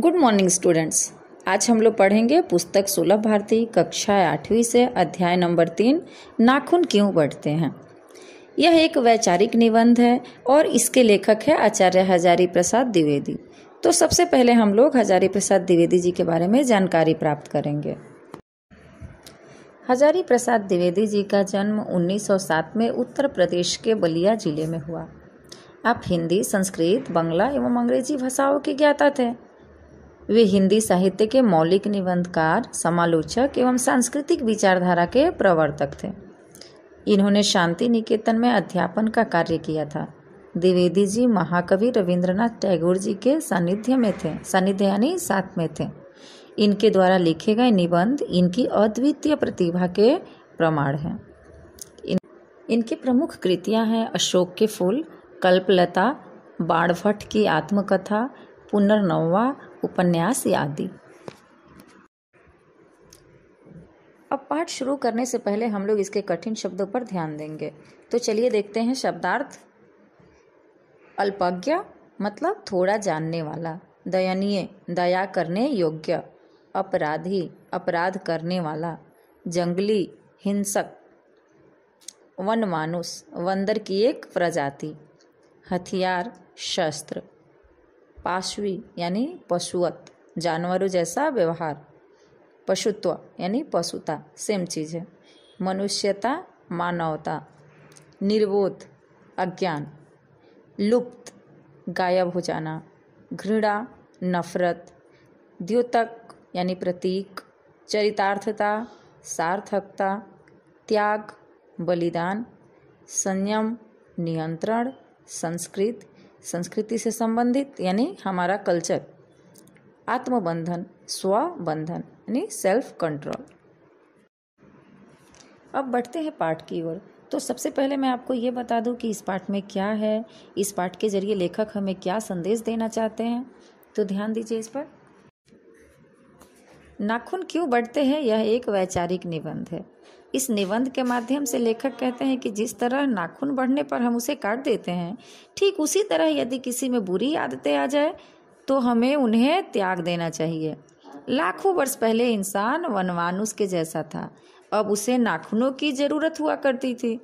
good morning students आज हम लोग पढ़ेंगे पुस्तक सुलभ भारती कक्षा आठवीं से अध्याय नंबर तीन नाखून क्यों बढ़ते हैं यह एक वैचारिक निबंध है और इसके लेखक है आचार्य हजारी प्रसाद द्विवेदी तो सबसे पहले हम लोग हजारी प्रसाद द्विवेदी जी के बारे में जानकारी प्राप्त करेंगे हजारी प्रसाद द्विवेदी जी का जन्म 1907 में उत्तर प्रदेश के बलिया जिले में हुआ आप हिंदी संस्कृत बंगला एवं अंग्रेजी भाषाओं के ज्ञाता थे वे हिंदी साहित्य के मौलिक निबंधकार समालोचक एवं सांस्कृतिक विचारधारा के प्रवर्तक थे इन्होंने शांति निकेतन में अध्यापन का कार्य किया था द्विवेदी जी महाकवि रविंद्रनाथ टैगोर जी के सानिध्य में थे सानिध्य यानी साथ में थे इनके द्वारा लिखे गए निबंध इनकी अद्वितीय प्रतिभा के प्रमाण हैं इन इनकी प्रमुख कृतियां हैं अशोक के फूल कल्पलता बाणभट्ट की आत्मकथा पुनर्नवा उपन्यास आदि अब पाठ शुरू करने से पहले हम लोग इसके कठिन शब्दों पर ध्यान देंगे तो चलिए देखते हैं शब्दार्थ अल्पज्ञ मतलब थोड़ा जानने वाला दयनीय दया करने योग्य अपराधी अपराध करने वाला जंगली हिंसक वनमानुष वंदर की एक प्रजाति हथियार शस्त्र पाशवी यानी पशुवत जानवरों जैसा व्यवहार पशुत्व यानी पशुता सेम चीज़ है मनुष्यता मानवता निर्बोध अज्ञान लुप्त गायब हो जाना घृणा नफरत द्योतक यानी प्रतीक चरितार्थता सार्थकता त्याग बलिदान संयम नियंत्रण संस्कृत संस्कृति से संबंधित यानी हमारा कल्चर आत्मबंधन स्वबंधन यानी सेल्फ कंट्रोल अब बढ़ते हैं पाठ की ओर तो सबसे पहले मैं आपको ये बता दूं कि इस पाठ में क्या है इस पाठ के जरिए लेखक हमें क्या संदेश देना चाहते हैं तो ध्यान दीजिए इस पर नाखून क्यों बढ़ते हैं यह एक वैचारिक निबंध है इस निबंध के माध्यम से लेखक कहते हैं कि जिस तरह नाखून बढ़ने पर हम उसे काट देते हैं ठीक उसी तरह यदि किसी में बुरी आदतें आ जाए तो हमें उन्हें त्याग देना चाहिए लाखों वर्ष पहले इंसान वनवानुस के जैसा था अब उसे नाखूनों की ज़रूरत हुआ करती थी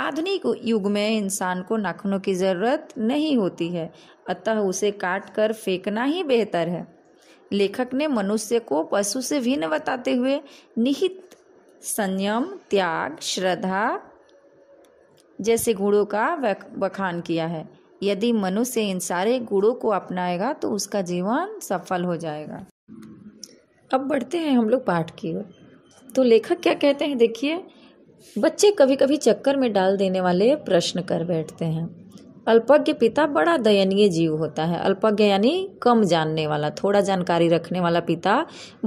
आधुनिक युग में इंसान को नाखूनों की ज़रूरत नहीं होती है अतः उसे काट कर फेंकना ही बेहतर है लेखक ने मनुष्य को पशु से भिन्न बताते हुए निहित संयम त्याग श्रद्धा जैसे गुणों का बखान किया है यदि मनुष्य इन सारे गुणों को अपनाएगा तो उसका जीवन सफल हो जाएगा अब बढ़ते हैं हम लोग पाठ की ओर तो लेखक क्या कहते हैं देखिए बच्चे कभी कभी चक्कर में डाल देने वाले प्रश्न कर बैठते हैं अल्पज्ञ पिता बड़ा दयनीय जीव होता है अल्पज्ञ यानी कम जानने वाला थोड़ा जानकारी रखने वाला पिता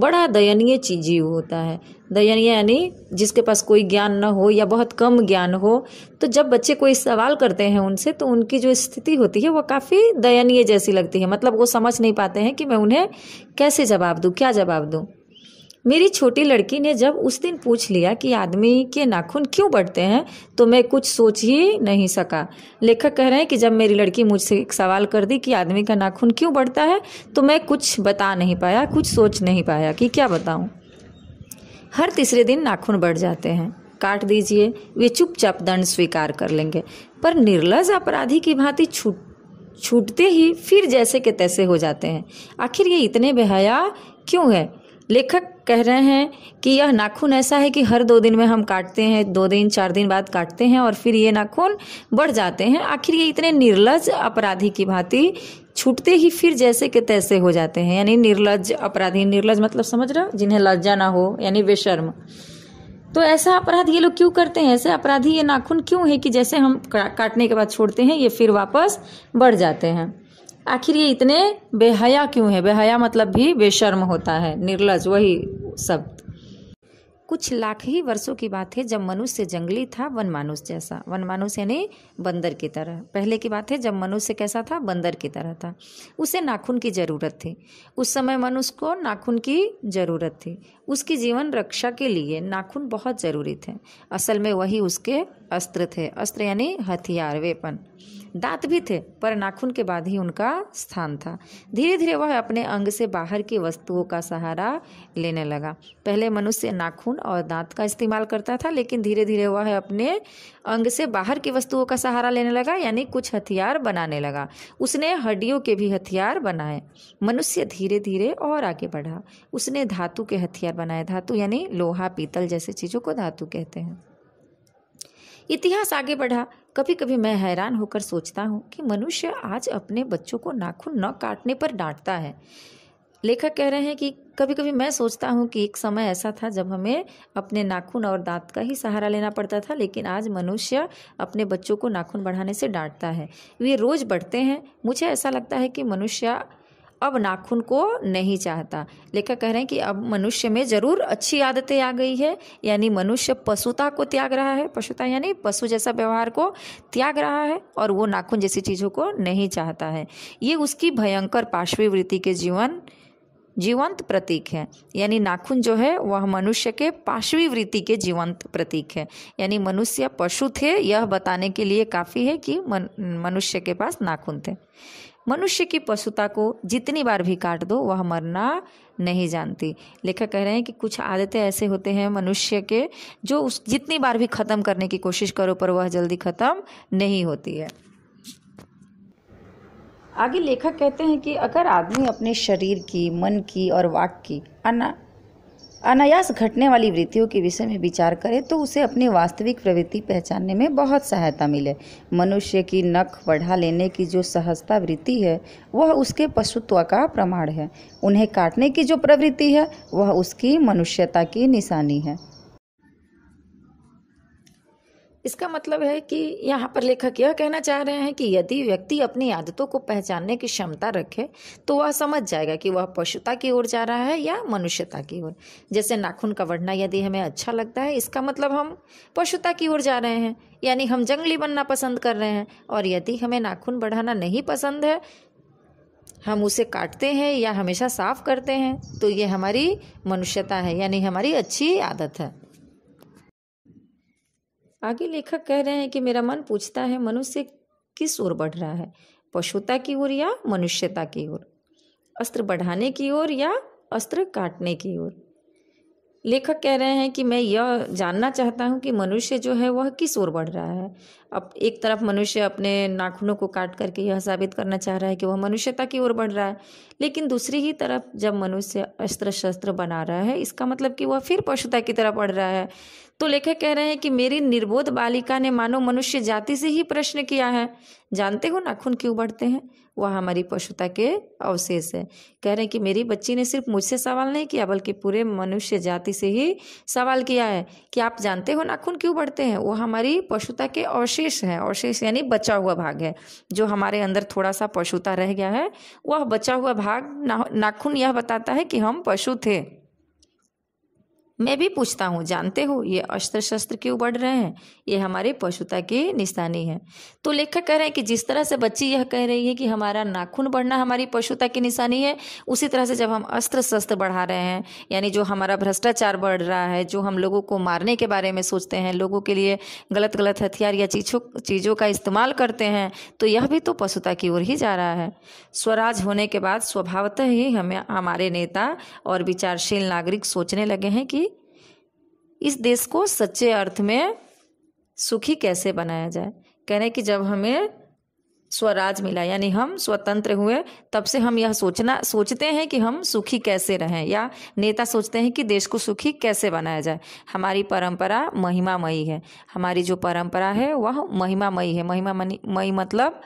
बड़ा दयनीय जीव होता है दयनीय यानी जिसके पास कोई ज्ञान न हो या बहुत कम ज्ञान हो तो जब बच्चे कोई सवाल करते हैं उनसे तो उनकी जो स्थिति होती है वो काफ़ी दयनीय जैसी लगती है मतलब वो समझ नहीं पाते हैं कि मैं उन्हें कैसे जवाब दूँ क्या जवाब दूँ मेरी छोटी लड़की ने जब उस दिन पूछ लिया कि आदमी के नाखून क्यों बढ़ते हैं तो मैं कुछ सोच ही नहीं सका लेखक कह रहे हैं कि जब मेरी लड़की मुझसे एक सवाल कर दी कि आदमी का नाखून क्यों बढ़ता है तो मैं कुछ बता नहीं पाया कुछ सोच नहीं पाया कि क्या बताऊँ हर तीसरे दिन नाखून बढ़ जाते हैं काट दीजिए वे चुपचाप दंड स्वीकार कर लेंगे पर निर्लज अपराधी की भांति छूट छूटते ही फिर जैसे के तैसे हो जाते हैं आखिर ये इतने बेहया क्यों है लेखक कह रहे हैं कि यह नाखून ऐसा है कि हर दो दिन में हम काटते हैं दो दिन चार दिन बाद काटते हैं और फिर ये नाखून बढ़ जाते हैं आखिर ये इतने निर्लज अपराधी की भांति छूटते ही फिर जैसे के तैसे हो जाते हैं यानी निर्लज अपराधी निर्लज मतलब समझ रहे जिन्हें लज्जा ना हो यानी बेशर्म तो ऐसा अपराध ये लोग क्यों करते हैं ऐसे अपराधी ये नाखून क्यों है कि जैसे हम काटने के बाद छोड़ते हैं ये फिर वापस बढ़ जाते हैं आखिर ये इतने बेहया क्यों है बेहया मतलब भी बेशर्म होता है निर्लज वही शब्द कुछ लाख ही वर्षों की बात है जब मनुष्य जंगली था वन मानुष जैसा वन मानुष यानी बंदर की तरह पहले की बात है जब मनुष्य कैसा था बंदर की तरह था उसे नाखून की ज़रूरत थी उस समय मनुष्य को नाखून की ज़रूरत थी उसकी जीवन रक्षा के लिए नाखून बहुत ज़रूरी थे असल में वही उसके अस्त्र थे अस्त्र यानी हथियार वेपन दांत भी थे पर नाखून के बाद ही उनका स्थान था धीरे धीरे वह अपने अंग से बाहर की वस्तुओं का सहारा लेने लगा पहले मनुष्य नाखून और दांत का इस्तेमाल करता था लेकिन धीरे धीरे वह अपने अंग से बाहर की वस्तुओं का सहारा लेने लगा यानी कुछ हथियार बनाने लगा उसने हड्डियों के भी हथियार बनाए मनुष्य धीरे धीरे और आगे बढ़ा उसने धातु के हथियार बनाए धातु यानी लोहा पीतल जैसे चीज़ों को धातु कहते हैं इतिहास आगे बढ़ा कभी कभी मैं हैरान होकर सोचता हूँ कि मनुष्य आज अपने बच्चों को नाखून न काटने पर डांटता है लेखक कह रहे हैं कि कभी कभी मैं सोचता हूँ कि एक समय ऐसा था जब हमें अपने नाखून और दांत का ही सहारा लेना पड़ता था लेकिन आज मनुष्य अपने बच्चों को नाखून बढ़ाने से डांटता है वे रोज़ बढ़ते हैं मुझे ऐसा लगता है कि मनुष्य अब नाखून को नहीं चाहता लेखक कह रहे हैं कि अब मनुष्य में ज़रूर अच्छी आदतें आ गई है यानी मनुष्य पशुता को त्याग रहा है पशुता यानी पशु जैसा व्यवहार को त्याग रहा है और वो नाखून जैसी चीज़ों को नहीं चाहता है ये उसकी भयंकर पार्श्वीवृत्ति के जीवन जीवंत प्रतीक है यानी नाखून जो है वह मनुष्य के पार्श्वी वृत्ति के जीवंत प्रतीक है यानी मनुष्य पशु थे यह बताने के लिए काफ़ी है कि मन, मनुष्य के पास नाखून थे मनुष्य की पशुता को जितनी बार भी काट दो वह मरना नहीं जानती लेखक कह रहे हैं कि कुछ आदतें ऐसे होते हैं मनुष्य के जो उस जितनी बार भी ख़त्म करने की कोशिश करो पर वह जल्दी ख़त्म नहीं होती है आगे लेखक कहते हैं कि अगर आदमी अपने शरीर की मन की और वाक की अना अनायास घटने वाली वृत्तियों के विषय में विचार करें तो उसे अपनी वास्तविक प्रवृत्ति पहचानने में बहुत सहायता मिले मनुष्य की नख बढ़ा लेने की जो सहजता वृत्ति है वह उसके पशुत्व का प्रमाण है उन्हें काटने की जो प्रवृत्ति है वह उसकी मनुष्यता की निशानी है इसका मतलब है कि यहाँ पर लेखक यह कहना चाह रहे हैं कि यदि व्यक्ति अपनी आदतों को पहचानने की क्षमता रखे तो वह समझ जाएगा कि वह पशुता की ओर जा रहा है या मनुष्यता की ओर जैसे नाखून का बढ़ना यदि हमें अच्छा लगता है इसका मतलब हम पशुता की ओर जा रहे हैं यानी हम जंगली बनना पसंद कर रहे हैं और यदि हमें नाखून बढ़ाना नहीं पसंद है हम उसे काटते हैं या हमेशा साफ करते हैं तो ये हमारी मनुष्यता है यानी हमारी अच्छी आदत है आगे लेखक कह रहे हैं कि मेरा मन पूछता है मनुष्य किस ओर बढ़ रहा है पशुता की ओर या मनुष्यता की ओर अस्त्र बढ़ाने की ओर या अस्त्र काटने की ओर लेखक कह रहे हैं कि मैं यह जानना चाहता हूँ कि मनुष्य जो है वह किस ओर बढ़ रहा है अब एक तरफ मनुष्य अपने नाखूनों को काट करके यह साबित करना चाह रहा है कि वह मनुष्यता की ओर बढ़ रहा है लेकिन दूसरी ही तरफ जब मनुष्य अस्त्र शस्त्र बना रहा है इसका मतलब कि वह फिर पशुता की तरफ बढ़ रहा है तो लेखक कह रहे हैं कि मेरी निर्बोध बालिका ने मानो मनुष्य जाति से ही प्रश्न किया है जानते हो नाखून क्यों बढ़ते हैं वह हमारी पशुता के अवशेष है कह रहे हैं कि मेरी बच्ची ने सिर्फ मुझसे सवाल नहीं किया बल्कि पूरे मनुष्य जाति से ही सवाल किया है कि आप जानते हो नाखून क्यों बढ़ते हैं वह हमारी पशुता के अवशेष शेष है और शेष यानी बचा हुआ भाग है जो हमारे अंदर थोड़ा सा पशुता रह गया है वह बचा हुआ भाग ना नाखून यह बताता है कि हम पशु थे मैं भी पूछता हूँ जानते हो ये अस्त्र शस्त्र क्यों बढ़ रहे हैं ये हमारे पशुता की निशानी है तो लेखक कह रहे हैं कि जिस तरह से बच्ची यह कह रही है कि हमारा नाखून बढ़ना हमारी पशुता की निशानी है उसी तरह से जब हम अस्त्र शस्त्र बढ़ा रहे हैं यानी जो हमारा भ्रष्टाचार बढ़ रहा है जो हम लोगों को मारने के बारे में सोचते हैं लोगों के लिए गलत गलत हथियार या चीज़ों चीज़ों का इस्तेमाल करते हैं तो यह भी तो पशुता की ओर ही जा रहा है स्वराज होने के बाद स्वभावतः ही हमें हमारे नेता और विचारशील नागरिक सोचने लगे हैं कि इस देश को सच्चे अर्थ में सुखी कैसे बनाया जाए कह रहे कि जब हमें स्वराज मिला यानी हम स्वतंत्र हुए तब से हम यह सोचना सोचते हैं कि हम सुखी कैसे रहें या नेता सोचते हैं कि देश को सुखी कैसे बनाया जाए हमारी परंपरा महिमामयी है हमारी जो परंपरा है वह महिमामयी है महिमा मई मतलब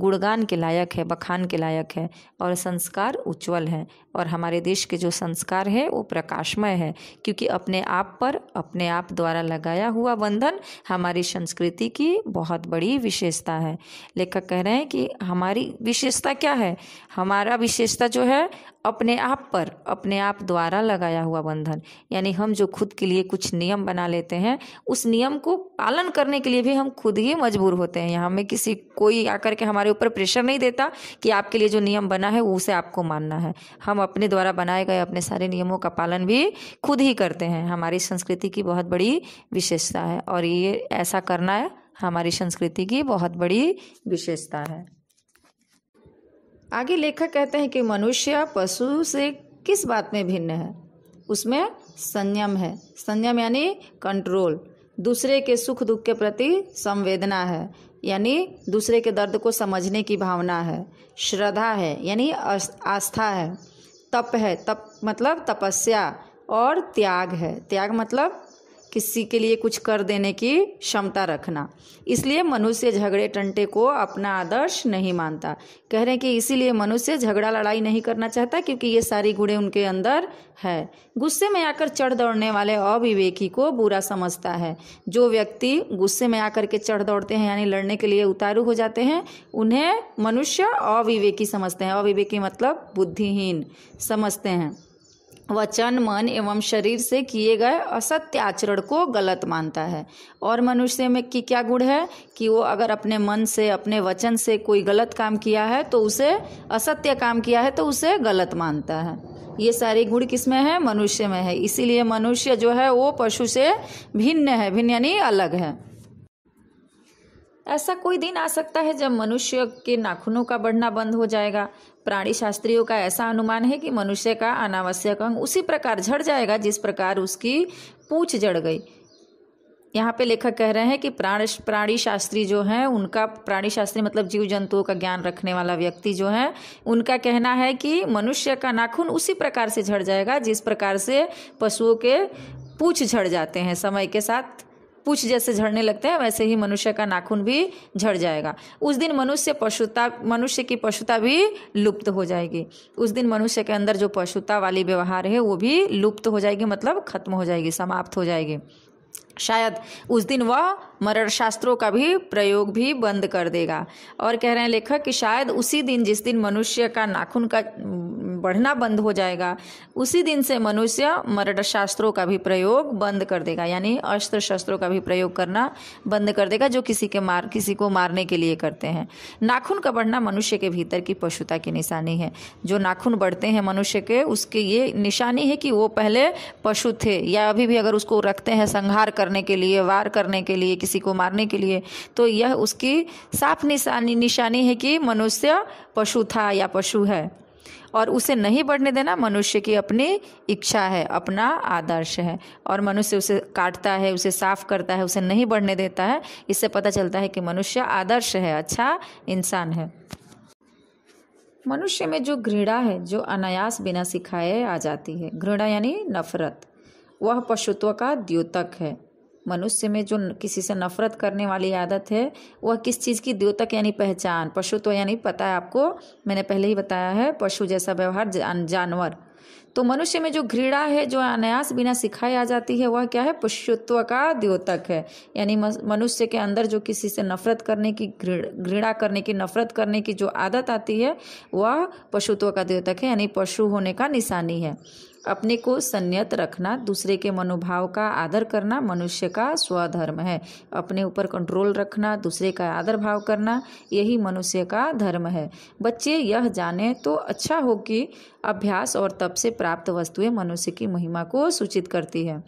गुणगान के लायक है बखान के लायक है और संस्कार उज्ज्वल है और हमारे देश के जो संस्कार है वो प्रकाशमय है क्योंकि अपने आप पर अपने आप द्वारा लगाया हुआ बंधन हमारी संस्कृति की बहुत बड़ी विशेषता है लेखक कह रहे हैं कि हमारी विशेषता क्या है हमारा विशेषता जो है अपने आप पर अपने आप द्वारा लगाया हुआ बंधन यानी हम जो खुद के लिए कुछ नियम बना लेते हैं उस नियम को पालन करने के लिए भी हम खुद ही मजबूर होते हैं हमें किसी कोई आकर के हमारे हमारे ऊपर प्रेशर नहीं देता कि आपके लिए जो नियम बना है वो उसे आपको मानना है हम अपने द्वारा बनाए गए अपने सारे नियमों का पालन भी खुद ही करते हैं हमारी संस्कृति की बहुत बड़ी विशेषता है और ये ऐसा करना है हमारी संस्कृति की बहुत बड़ी विशेषता है आगे लेखक कहते हैं कि मनुष्य पशु से किस बात में भिन्न है उसमें संयम है संयम यानी कंट्रोल दूसरे के सुख दुख के प्रति संवेदना है यानी दूसरे के दर्द को समझने की भावना है श्रद्धा है यानी आस्था है तप है तप मतलब तपस्या और त्याग है त्याग मतलब किसी के लिए कुछ कर देने की क्षमता रखना इसलिए मनुष्य झगड़े टंटे को अपना आदर्श नहीं मानता कह रहे हैं कि इसीलिए मनुष्य झगड़ा लड़ाई नहीं करना चाहता क्योंकि ये सारी गुड़े उनके अंदर है गुस्से में आकर चढ़ दौड़ने वाले अविवेकी को बुरा समझता है जो व्यक्ति गुस्से में आकर के चढ़ दौड़ते हैं यानी लड़ने के लिए उतारू हो जाते हैं उन्हें मनुष्य अविवेकी समझते हैं अविवेकी मतलब बुद्धिहीन समझते हैं वचन मन एवं शरीर से किए गए असत्य आचरण को गलत मानता है और मनुष्य में की क्या गुण है कि वो अगर अपने मन से अपने वचन से कोई गलत काम किया है तो उसे असत्य काम किया है तो उसे गलत मानता है ये सारे गुण किस में है मनुष्य में है इसीलिए मनुष्य जो है वो पशु से भिन्न है भिन्न यानी अलग है ऐसा कोई दिन आ सकता है जब मनुष्य के नाखूनों का बढ़ना बंद हो जाएगा प्राणी शास्त्रियों का ऐसा अनुमान है कि मनुष्य का अनावश्यक अंग उसी प्रकार झड़ जाएगा जिस प्रकार उसकी पूछ जड़ गई यहाँ पे लेखक कह रहे हैं कि प्राण प्राणी शास्त्री जो हैं उनका प्राणी शास्त्री मतलब जीव जंतुओं का ज्ञान रखने वाला व्यक्ति जो है उनका कहना है कि मनुष्य का नाखून उसी प्रकार से झड़ जाएगा जिस प्रकार से पशुओं के पूछ झड़ जाते हैं समय के साथ पूछ जैसे झड़ने लगते हैं वैसे ही मनुष्य का नाखून भी झड़ जाएगा उस दिन मनुष्य पशुता मनुष्य की पशुता भी लुप्त हो जाएगी उस दिन मनुष्य के अंदर जो पशुता वाली व्यवहार है वो भी लुप्त हो जाएगी मतलब खत्म हो जाएगी समाप्त हो जाएगी शायद उस दिन वह मरण शास्त्रों का भी प्रयोग भी बंद कर देगा और कह रहे हैं लेखक कि शायद उसी दिन जिस दिन मनुष्य का नाखून का बढ़ना बंद हो जाएगा उसी दिन से मनुष्य मरण शास्त्रों का भी प्रयोग बंद कर देगा यानी अस्त्र शस्त्रों का भी प्रयोग करना बंद कर देगा जो किसी के मार किसी को मारने के लिए करते हैं नाखून का बढ़ना मनुष्य के भीतर की पशुता की निशानी है जो नाखून बढ़ते हैं मनुष्य के उसके ये निशानी है कि वो पहले पशु थे या अभी भी अगर उसको रखते हैं संहार कर करने के लिए वार करने के लिए किसी को मारने के लिए तो यह उसकी साफ निशानी निशानी है कि मनुष्य पशु था या पशु है और उसे नहीं बढ़ने देना मनुष्य की अपनी इच्छा है अपना आदर्श है और मनुष्य उसे काटता है उसे साफ करता है उसे नहीं बढ़ने देता है इससे पता चलता है कि मनुष्य आदर्श है अच्छा इंसान है मनुष्य में जो घृणा है जो अनायास बिना सिखाए आ जाती है घृणा यानी नफरत वह पशुत्व का द्योतक है मनुष्य में जो किसी से नफरत करने वाली आदत है वह किस चीज़ की द्योतक यानी पहचान पशु तो यानी पता है आपको मैंने पहले ही बताया है पशु जैसा व्यवहार जान, जानवर तो मनुष्य में जो घृणा है जो अनायास बिना सिखाई आ जाती है वह क्या है पशुत्व का द्योतक है यानी मनुष्य के अंदर जो किसी से नफरत करने की घृणा करने की नफरत करने की जो आदत आती है वह पशुत्व का द्योतक है यानी पशु होने का निशानी है अपने को संयत रखना दूसरे के मनोभाव का आदर करना मनुष्य का स्वधर्म है अपने ऊपर कंट्रोल रखना दूसरे का आदर भाव करना यही मनुष्य का धर्म है बच्चे यह जाने तो अच्छा हो कि अभ्यास और तप से प्राप्त वस्तुएं मनुष्य की महिमा को सूचित करती है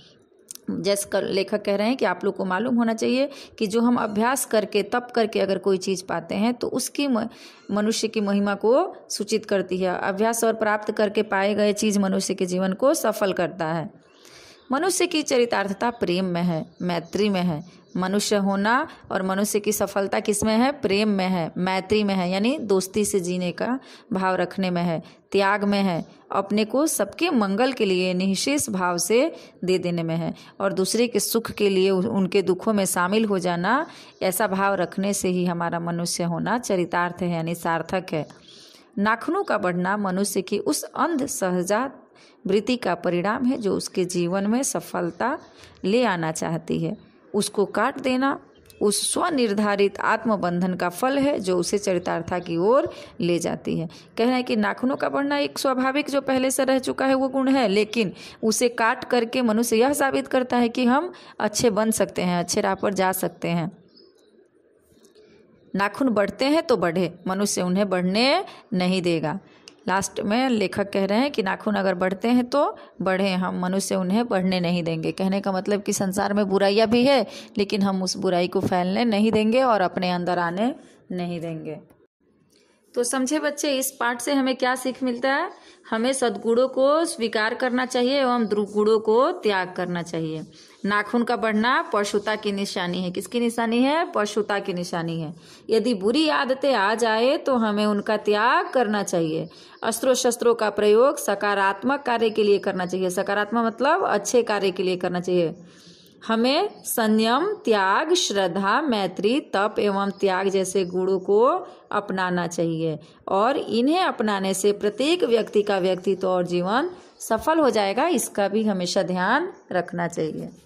जैसे लेखक कह रहे हैं कि आप लोग को मालूम होना चाहिए कि जो हम अभ्यास करके तप करके अगर कोई चीज़ पाते हैं तो उसकी मनुष्य की महिमा को सूचित करती है अभ्यास और प्राप्त करके पाए गए चीज़ मनुष्य के जीवन को सफल करता है मनुष्य की चरितार्थता प्रेम में है मैत्री में है मनुष्य होना और मनुष्य की सफलता किस में है प्रेम में है मैत्री में है यानी दोस्ती से जीने का भाव रखने में है त्याग में है अपने को सबके मंगल के लिए निःशेष भाव से दे देने में है और दूसरे के सुख के लिए उनके दुखों में शामिल हो जाना ऐसा भाव रखने से ही हमारा मनुष्य होना चरितार्थ है यानी सार्थक है नाखूनों का बढ़ना मनुष्य की उस अंध सहजा वृत्ति का परिणाम है जो उसके जीवन में सफलता ले आना चाहती है उसको काट देना उस स्वनिर्धारित आत्मबंधन का फल है जो उसे चरितार्था की ओर ले जाती है कहना है कि नाखूनों का बढ़ना एक स्वाभाविक जो पहले से रह चुका है वो गुण है लेकिन उसे काट करके मनुष्य यह साबित करता है कि हम अच्छे बन सकते हैं अच्छे राह पर जा सकते हैं नाखून बढ़ते हैं तो बढ़े मनुष्य उन्हें बढ़ने नहीं देगा लास्ट में लेखक कह रहे हैं कि नाखून अगर बढ़ते हैं तो बढ़े हम मनुष्य उन्हें बढ़ने नहीं देंगे कहने का मतलब कि संसार में बुराइयाँ भी है लेकिन हम उस बुराई को फैलने नहीं देंगे और अपने अंदर आने नहीं देंगे तो समझे बच्चे इस पाठ से हमें क्या सीख मिलता है हमें सदगुणों को स्वीकार करना चाहिए एवं दुर्गुणों को त्याग करना चाहिए नाखून का बढ़ना पशुता की निशानी है किसकी निशानी है पशुता की निशानी है यदि बुरी आदतें आ जाए तो हमें उनका त्याग करना चाहिए अस्त्रों शस्त्रों का प्रयोग सकारात्मक कार्य के लिए करना चाहिए सकारात्मक मतलब अच्छे कार्य के लिए करना चाहिए हमें संयम त्याग श्रद्धा मैत्री तप एवं त्याग जैसे गुणों को अपनाना चाहिए और इन्हें अपनाने से प्रत्येक व्यक्ति का व्यक्तित्व तो और जीवन सफल हो जाएगा इसका भी हमेशा ध्यान रखना चाहिए